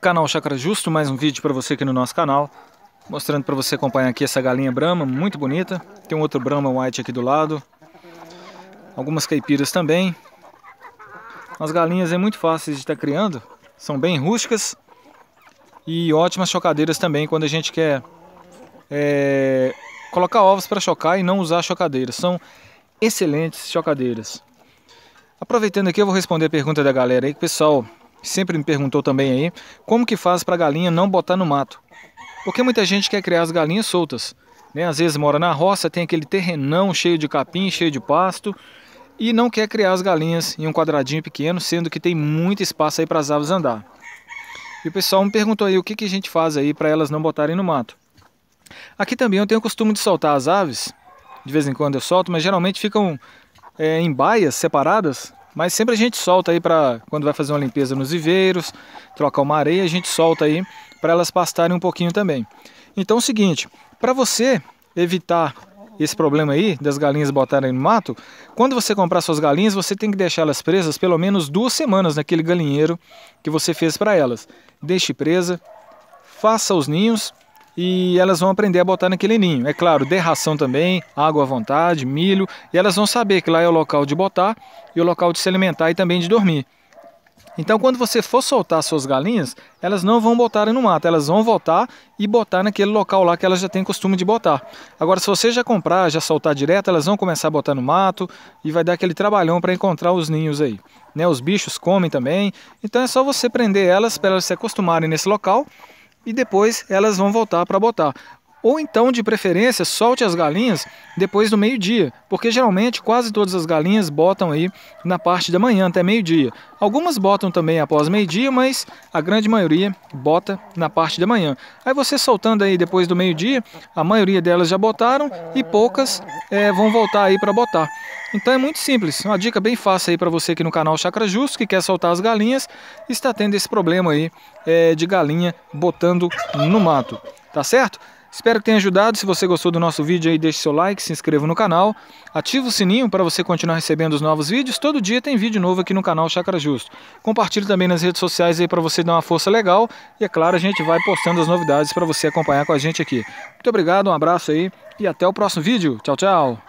Canal Chácara Justo, mais um vídeo para você aqui no nosso canal Mostrando para você acompanhar aqui essa galinha Brahma, muito bonita Tem um outro Brahma White aqui do lado Algumas caipiras também As galinhas é muito fácil de estar tá criando São bem rústicas E ótimas chocadeiras também quando a gente quer é, Colocar ovos para chocar e não usar chocadeiras São excelentes chocadeiras Aproveitando aqui eu vou responder a pergunta da galera aí que o pessoal sempre me perguntou também aí, como que faz para a galinha não botar no mato? Porque muita gente quer criar as galinhas soltas, né? Às vezes mora na roça, tem aquele terrenão cheio de capim, cheio de pasto, e não quer criar as galinhas em um quadradinho pequeno, sendo que tem muito espaço aí para as aves andar. E o pessoal me perguntou aí o que, que a gente faz aí para elas não botarem no mato. Aqui também eu tenho o costume de soltar as aves, de vez em quando eu solto, mas geralmente ficam é, em baias separadas, mas sempre a gente solta aí para quando vai fazer uma limpeza nos viveiros, trocar uma areia, a gente solta aí para elas pastarem um pouquinho também. Então é o seguinte, para você evitar esse problema aí das galinhas botarem no mato, quando você comprar suas galinhas, você tem que deixá-las presas pelo menos duas semanas naquele galinheiro que você fez para elas. Deixe presa, faça os ninhos e elas vão aprender a botar naquele ninho. É claro, derração também, água à vontade, milho, e elas vão saber que lá é o local de botar e o local de se alimentar e também de dormir. Então, quando você for soltar suas galinhas, elas não vão botar no mato, elas vão voltar e botar naquele local lá que elas já têm costume de botar. Agora, se você já comprar, já soltar direto, elas vão começar a botar no mato e vai dar aquele trabalhão para encontrar os ninhos aí. Né? Os bichos comem também, então é só você prender elas para elas se acostumarem nesse local e depois elas vão voltar para botar. Ou então, de preferência, solte as galinhas depois do meio-dia, porque geralmente quase todas as galinhas botam aí na parte da manhã até meio-dia. Algumas botam também após meio-dia, mas a grande maioria bota na parte da manhã. Aí você soltando aí depois do meio-dia, a maioria delas já botaram e poucas é, vão voltar aí para botar. Então é muito simples, uma dica bem fácil aí para você aqui no canal Chakra Justo, que quer soltar as galinhas, está tendo esse problema aí é, de galinha botando no mato, tá certo? Espero que tenha ajudado. Se você gostou do nosso vídeo aí, deixe seu like, se inscreva no canal, ative o sininho para você continuar recebendo os novos vídeos. Todo dia tem vídeo novo aqui no canal Chácara Justo. Compartilhe também nas redes sociais aí para você dar uma força legal. E é claro, a gente vai postando as novidades para você acompanhar com a gente aqui. Muito obrigado, um abraço aí e até o próximo vídeo. Tchau, tchau!